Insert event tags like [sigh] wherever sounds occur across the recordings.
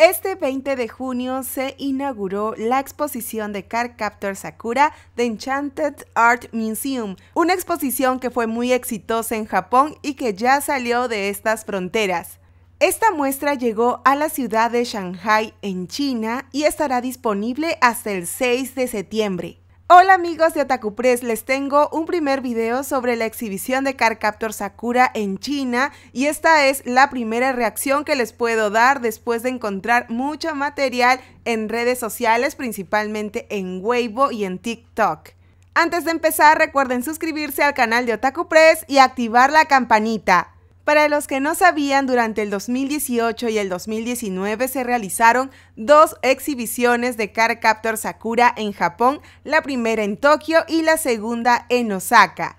Este 20 de junio se inauguró la exposición de Car Captor Sakura de Enchanted Art Museum, una exposición que fue muy exitosa en Japón y que ya salió de estas fronteras. Esta muestra llegó a la ciudad de Shanghai en China y estará disponible hasta el 6 de septiembre. Hola amigos de Otaku Press, les tengo un primer video sobre la exhibición de Car Captor Sakura en China y esta es la primera reacción que les puedo dar después de encontrar mucho material en redes sociales, principalmente en Weibo y en TikTok. Antes de empezar recuerden suscribirse al canal de Otaku Press y activar la campanita. Para los que no sabían, durante el 2018 y el 2019 se realizaron dos exhibiciones de Car Captor Sakura en Japón, la primera en Tokio y la segunda en Osaka.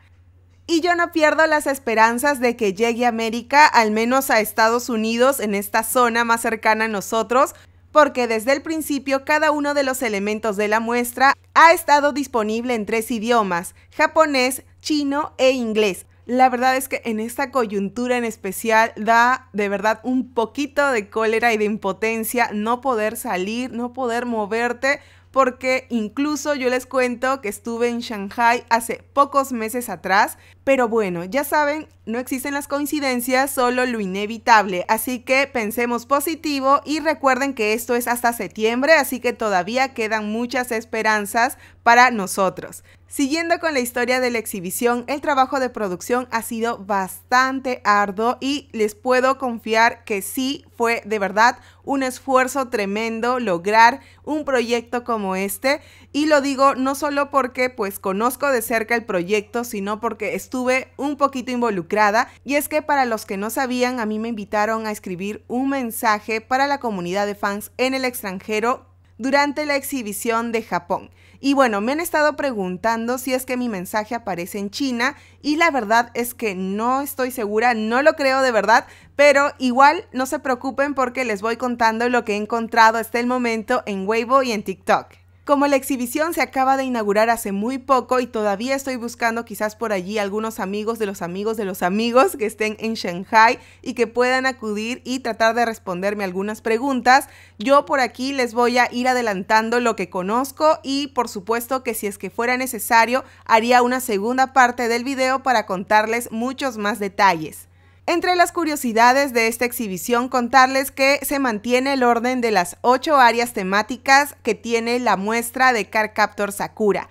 Y yo no pierdo las esperanzas de que llegue a América, al menos a Estados Unidos, en esta zona más cercana a nosotros, porque desde el principio cada uno de los elementos de la muestra ha estado disponible en tres idiomas, japonés, chino e inglés, la verdad es que en esta coyuntura en especial da de verdad un poquito de cólera y de impotencia no poder salir, no poder moverte, porque incluso yo les cuento que estuve en Shanghai hace pocos meses atrás, pero bueno, ya saben, no existen las coincidencias, solo lo inevitable, así que pensemos positivo y recuerden que esto es hasta septiembre, así que todavía quedan muchas esperanzas para nosotros. Siguiendo con la historia de la exhibición, el trabajo de producción ha sido bastante arduo y les puedo confiar que sí fue de verdad un esfuerzo tremendo lograr un proyecto como este y lo digo no solo porque pues conozco de cerca el proyecto, sino porque estuve un poquito involucrada y es que para los que no sabían a mí me invitaron a escribir un mensaje para la comunidad de fans en el extranjero durante la exhibición de Japón. Y bueno, me han estado preguntando si es que mi mensaje aparece en China y la verdad es que no estoy segura, no lo creo de verdad, pero igual no se preocupen porque les voy contando lo que he encontrado hasta el momento en Weibo y en TikTok. Como la exhibición se acaba de inaugurar hace muy poco y todavía estoy buscando quizás por allí algunos amigos de los amigos de los amigos que estén en Shanghai y que puedan acudir y tratar de responderme algunas preguntas, yo por aquí les voy a ir adelantando lo que conozco y por supuesto que si es que fuera necesario haría una segunda parte del video para contarles muchos más detalles. Entre las curiosidades de esta exhibición, contarles que se mantiene el orden de las ocho áreas temáticas que tiene la muestra de Carcaptor Sakura.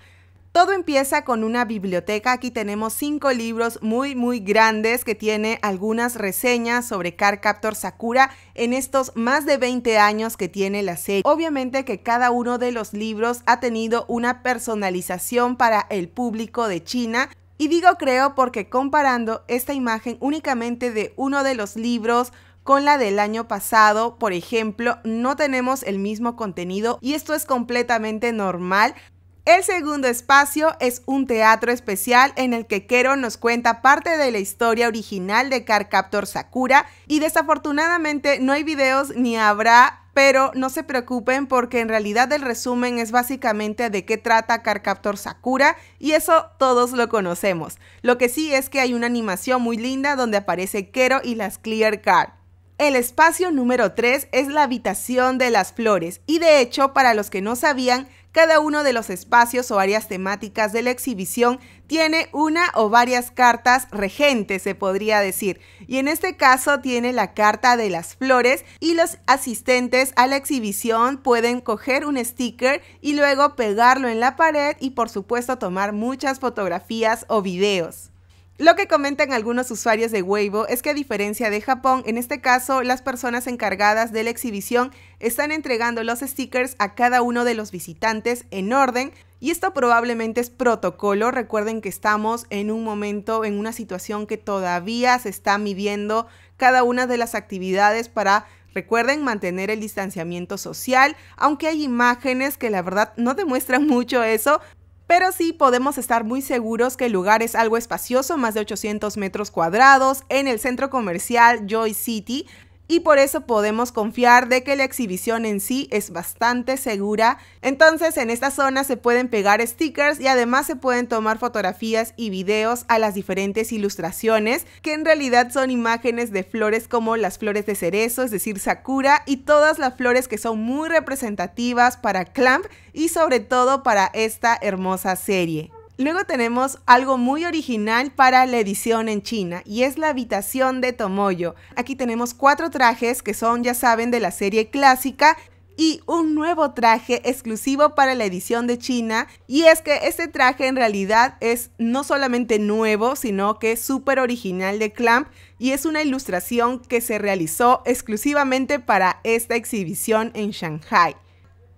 Todo empieza con una biblioteca. Aquí tenemos cinco libros muy, muy grandes que tiene algunas reseñas sobre Carcaptor Sakura en estos más de 20 años que tiene la serie. Obviamente que cada uno de los libros ha tenido una personalización para el público de China y digo creo porque comparando esta imagen únicamente de uno de los libros con la del año pasado, por ejemplo, no tenemos el mismo contenido y esto es completamente normal. El segundo espacio es un teatro especial en el que Kero nos cuenta parte de la historia original de Car Sakura y desafortunadamente no hay videos ni habrá pero no se preocupen porque en realidad el resumen es básicamente de qué trata Carcaptor Sakura y eso todos lo conocemos. Lo que sí es que hay una animación muy linda donde aparece Kero y las Clear Card. El espacio número 3 es la habitación de las flores y de hecho para los que no sabían, cada uno de los espacios o áreas temáticas de la exhibición tiene una o varias cartas regentes, se podría decir. Y en este caso tiene la carta de las flores y los asistentes a la exhibición pueden coger un sticker y luego pegarlo en la pared y por supuesto tomar muchas fotografías o videos. Lo que comentan algunos usuarios de Weibo es que a diferencia de Japón, en este caso las personas encargadas de la exhibición están entregando los stickers a cada uno de los visitantes en orden y esto probablemente es protocolo. Recuerden que estamos en un momento, en una situación que todavía se está midiendo cada una de las actividades para Recuerden mantener el distanciamiento social, aunque hay imágenes que la verdad no demuestran [laughs] mucho eso, pero sí podemos estar muy seguros que el lugar es algo espacioso, más de 800 metros cuadrados, en el centro comercial Joy City, y por eso podemos confiar de que la exhibición en sí es bastante segura. Entonces en esta zona se pueden pegar stickers y además se pueden tomar fotografías y videos a las diferentes ilustraciones que en realidad son imágenes de flores como las flores de cerezo, es decir, sakura y todas las flores que son muy representativas para Clamp y sobre todo para esta hermosa serie. Luego tenemos algo muy original para la edición en China y es la habitación de Tomoyo. Aquí tenemos cuatro trajes que son, ya saben, de la serie clásica y un nuevo traje exclusivo para la edición de China. Y es que este traje en realidad es no solamente nuevo, sino que es súper original de Clamp y es una ilustración que se realizó exclusivamente para esta exhibición en Shanghai.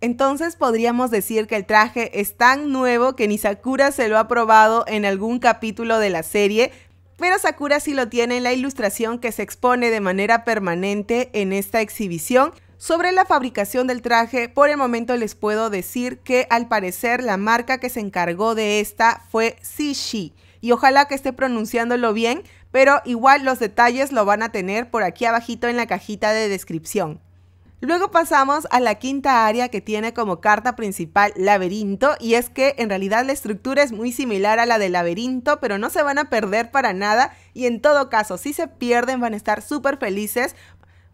Entonces podríamos decir que el traje es tan nuevo que ni Sakura se lo ha probado en algún capítulo de la serie, pero Sakura sí lo tiene en la ilustración que se expone de manera permanente en esta exhibición. Sobre la fabricación del traje, por el momento les puedo decir que al parecer la marca que se encargó de esta fue Sishi. Y ojalá que esté pronunciándolo bien, pero igual los detalles lo van a tener por aquí abajito en la cajita de descripción. Luego pasamos a la quinta área que tiene como carta principal laberinto y es que en realidad la estructura es muy similar a la del laberinto pero no se van a perder para nada y en todo caso si se pierden van a estar súper felices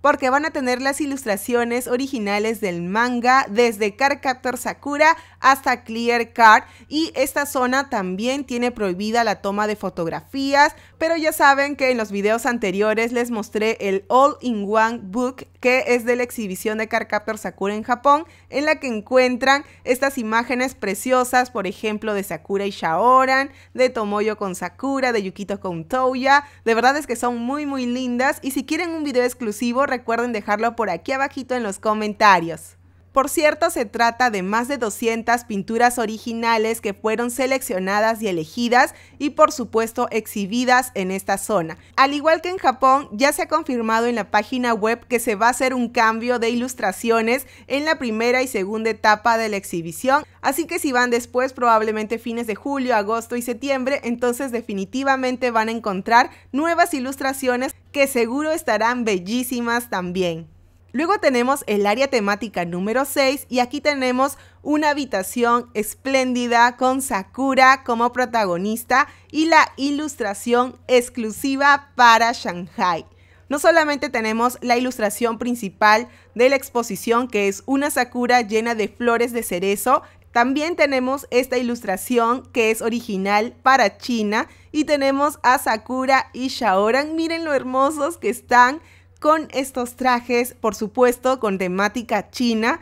porque van a tener las ilustraciones originales del manga desde Car Sakura hasta Clear Card y esta zona también tiene prohibida la toma de fotografías, pero ya saben que en los videos anteriores les mostré el All in One Book que es de la exhibición de Car Sakura en Japón, en la que encuentran estas imágenes preciosas, por ejemplo, de Sakura y Shaoran, de Tomoyo con Sakura, de Yukito con Toya. De verdad es que son muy muy lindas y si quieren un video exclusivo, recuerden dejarlo por aquí abajito en los comentarios. Por cierto, se trata de más de 200 pinturas originales que fueron seleccionadas y elegidas y por supuesto exhibidas en esta zona. Al igual que en Japón, ya se ha confirmado en la página web que se va a hacer un cambio de ilustraciones en la primera y segunda etapa de la exhibición, así que si van después, probablemente fines de julio, agosto y septiembre, entonces definitivamente van a encontrar nuevas ilustraciones que seguro estarán bellísimas también. Luego tenemos el área temática número 6 y aquí tenemos una habitación espléndida con Sakura como protagonista y la ilustración exclusiva para Shanghai. No solamente tenemos la ilustración principal de la exposición que es una Sakura llena de flores de cerezo, también tenemos esta ilustración que es original para China y tenemos a Sakura y Shaoran. Miren lo hermosos que están con estos trajes, por supuesto, con temática china.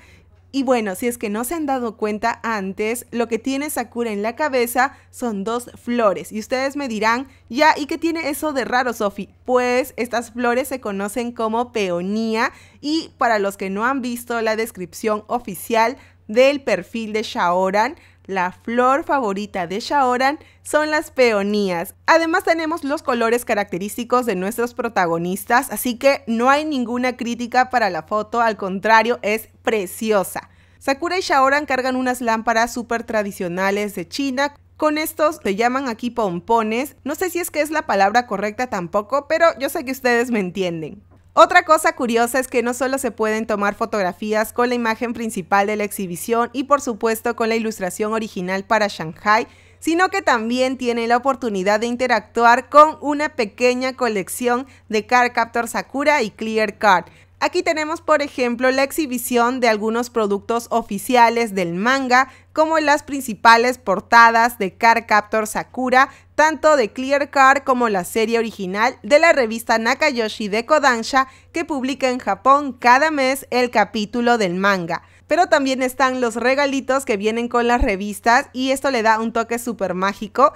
Y bueno, si es que no se han dado cuenta antes, lo que tiene Sakura en la cabeza son dos flores. Y ustedes me dirán, ya, ¿y qué tiene eso de raro, Sofi? Pues estas flores se conocen como peonía y para los que no han visto la descripción oficial del perfil de Shaoran, la flor favorita de Shaoran son las peonías. Además tenemos los colores característicos de nuestros protagonistas, así que no hay ninguna crítica para la foto, al contrario, es preciosa. Sakura y Shaoran cargan unas lámparas súper tradicionales de China. Con estos se llaman aquí pompones. No sé si es que es la palabra correcta tampoco, pero yo sé que ustedes me entienden. Otra cosa curiosa es que no solo se pueden tomar fotografías con la imagen principal de la exhibición y por supuesto con la ilustración original para Shanghai, sino que también tiene la oportunidad de interactuar con una pequeña colección de Card Captor Sakura y Clear Card, Aquí tenemos, por ejemplo, la exhibición de algunos productos oficiales del manga, como las principales portadas de Car Captor Sakura, tanto de Clear Car como la serie original de la revista Nakayoshi de Kodansha, que publica en Japón cada mes el capítulo del manga. Pero también están los regalitos que vienen con las revistas y esto le da un toque súper mágico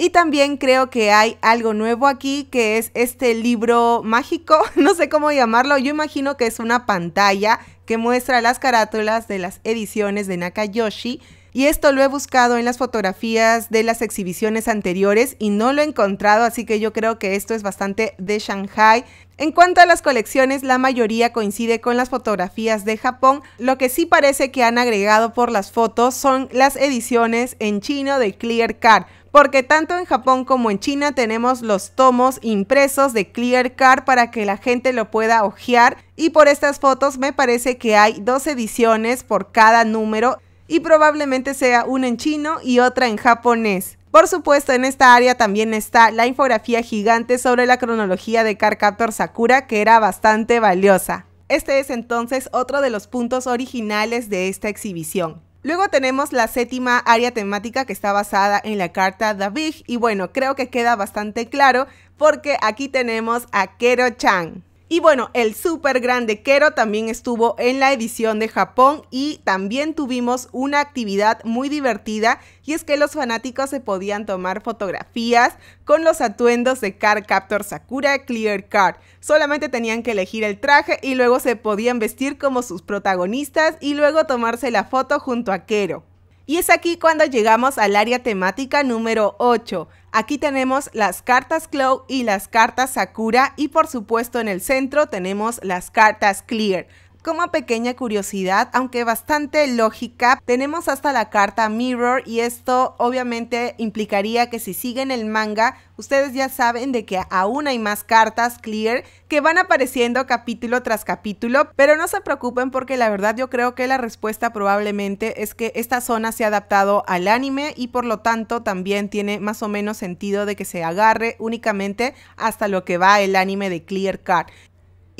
y también creo que hay algo nuevo aquí, que es este libro mágico, [laughs] no sé cómo llamarlo, yo imagino que es una pantalla que muestra las carátulas de las ediciones de Nakayoshi. Y esto lo he buscado en las fotografías de las exhibiciones anteriores y no lo he encontrado, así que yo creo que esto es bastante de Shanghai. En cuanto a las colecciones, la mayoría coincide con las fotografías de Japón. Lo que sí parece que han agregado por las fotos son las ediciones en chino de Clear Card porque tanto en Japón como en China tenemos los tomos impresos de Clear Car para que la gente lo pueda hojear y por estas fotos me parece que hay dos ediciones por cada número y probablemente sea una en chino y otra en japonés. Por supuesto, en esta área también está la infografía gigante sobre la cronología de Cardcaptor Sakura que era bastante valiosa. Este es entonces otro de los puntos originales de esta exhibición. Luego tenemos la séptima área temática que está basada en la carta David y bueno, creo que queda bastante claro porque aquí tenemos a Kero Chan. Y bueno, el super grande Kero también estuvo en la edición de Japón y también tuvimos una actividad muy divertida y es que los fanáticos se podían tomar fotografías con los atuendos de Car Captor Sakura Clear Card. Solamente tenían que elegir el traje y luego se podían vestir como sus protagonistas y luego tomarse la foto junto a Kero. Y es aquí cuando llegamos al área temática número 8. Aquí tenemos las cartas Cloud y las cartas Sakura y por supuesto en el centro tenemos las cartas Clear como pequeña curiosidad, aunque bastante lógica, tenemos hasta la carta Mirror y esto obviamente implicaría que si siguen el manga, ustedes ya saben de que aún hay más cartas Clear que van apareciendo capítulo tras capítulo, pero no se preocupen porque la verdad yo creo que la respuesta probablemente es que esta zona se ha adaptado al anime y por lo tanto también tiene más o menos sentido de que se agarre únicamente hasta lo que va el anime de Clear Card.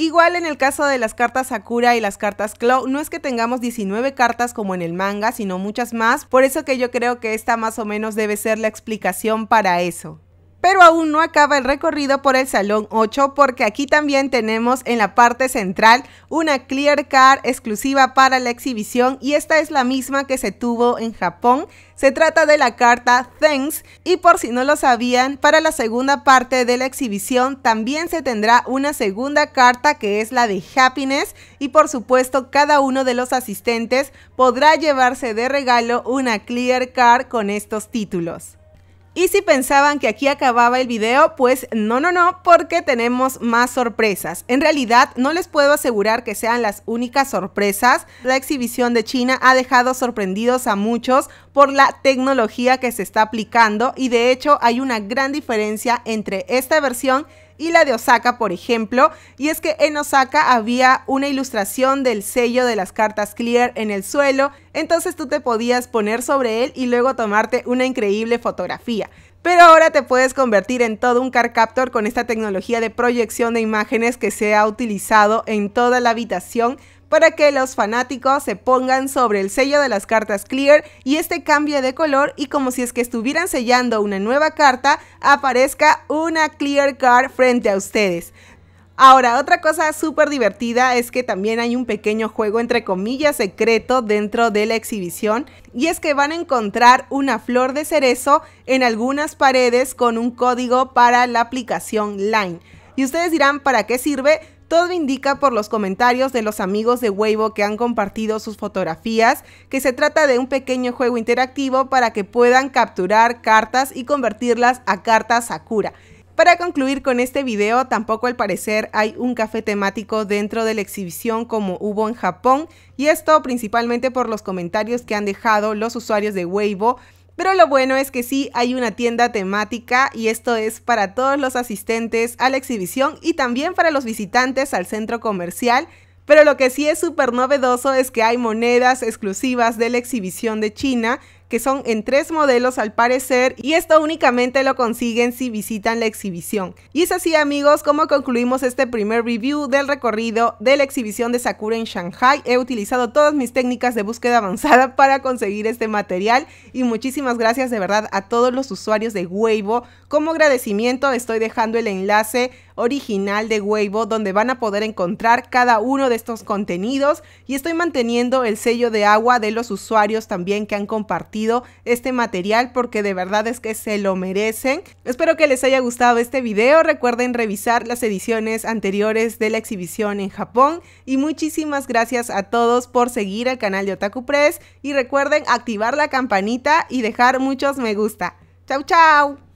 Igual en el caso de las cartas Sakura y las cartas Claw, no es que tengamos 19 cartas como en el manga, sino muchas más, por eso que yo creo que esta más o menos debe ser la explicación para eso pero aún no acaba el recorrido por el Salón 8 porque aquí también tenemos en la parte central una Clear Car exclusiva para la exhibición y esta es la misma que se tuvo en Japón. Se trata de la carta Thanks y por si no lo sabían, para la segunda parte de la exhibición también se tendrá una segunda carta que es la de Happiness y por supuesto cada uno de los asistentes podrá llevarse de regalo una Clear Car con estos títulos. Y si pensaban que aquí acababa el video, pues no, no, no, porque tenemos más sorpresas. En realidad no les puedo asegurar que sean las únicas sorpresas. La exhibición de China ha dejado sorprendidos a muchos por la tecnología que se está aplicando y de hecho hay una gran diferencia entre esta versión y la de Osaka, por ejemplo. Y es que en Osaka había una ilustración del sello de las cartas Clear en el suelo, entonces tú te podías poner sobre él y luego tomarte una increíble fotografía. Pero ahora te puedes convertir en todo un car captor con esta tecnología de proyección de imágenes que se ha utilizado en toda la habitación para que los fanáticos se pongan sobre el sello de las cartas clear y este cambie de color y como si es que estuvieran sellando una nueva carta, aparezca una clear card frente a ustedes. Ahora, otra cosa súper divertida es que también hay un pequeño juego entre comillas secreto dentro de la exhibición y es que van a encontrar una flor de cerezo en algunas paredes con un código para la aplicación Line. Y ustedes dirán, ¿para qué sirve? Todo indica por los comentarios de los amigos de Weibo que han compartido sus fotografías que se trata de un pequeño juego interactivo para que puedan capturar cartas y convertirlas a cartas Sakura. Para concluir con este video, tampoco al parecer hay un café temático dentro de la exhibición como hubo en Japón, y esto principalmente por los comentarios que han dejado los usuarios de Weibo pero lo bueno es que sí hay una tienda temática y esto es para todos los asistentes a la exhibición y también para los visitantes al centro comercial. Pero lo que sí es súper novedoso es que hay monedas exclusivas de la exhibición de China que son en tres modelos al parecer y esto únicamente lo consiguen si visitan la exhibición. Y es así amigos como concluimos este primer review del recorrido de la exhibición de Sakura en Shanghai. He utilizado todas mis técnicas de búsqueda avanzada [laughs] para conseguir este material y muchísimas gracias de verdad a todos los usuarios de Weibo. Como agradecimiento estoy dejando el enlace original de Weibo donde van a poder encontrar cada uno de estos contenidos y estoy manteniendo el sello de agua de los usuarios también que han compartido este material porque de verdad es que se lo merecen. Espero que les haya gustado este video. Recuerden revisar las ediciones anteriores de la exhibición en Japón. Y muchísimas gracias a todos por seguir el canal de Otaku Press. Y recuerden activar la campanita y dejar muchos me gusta. ¡Chao, chao!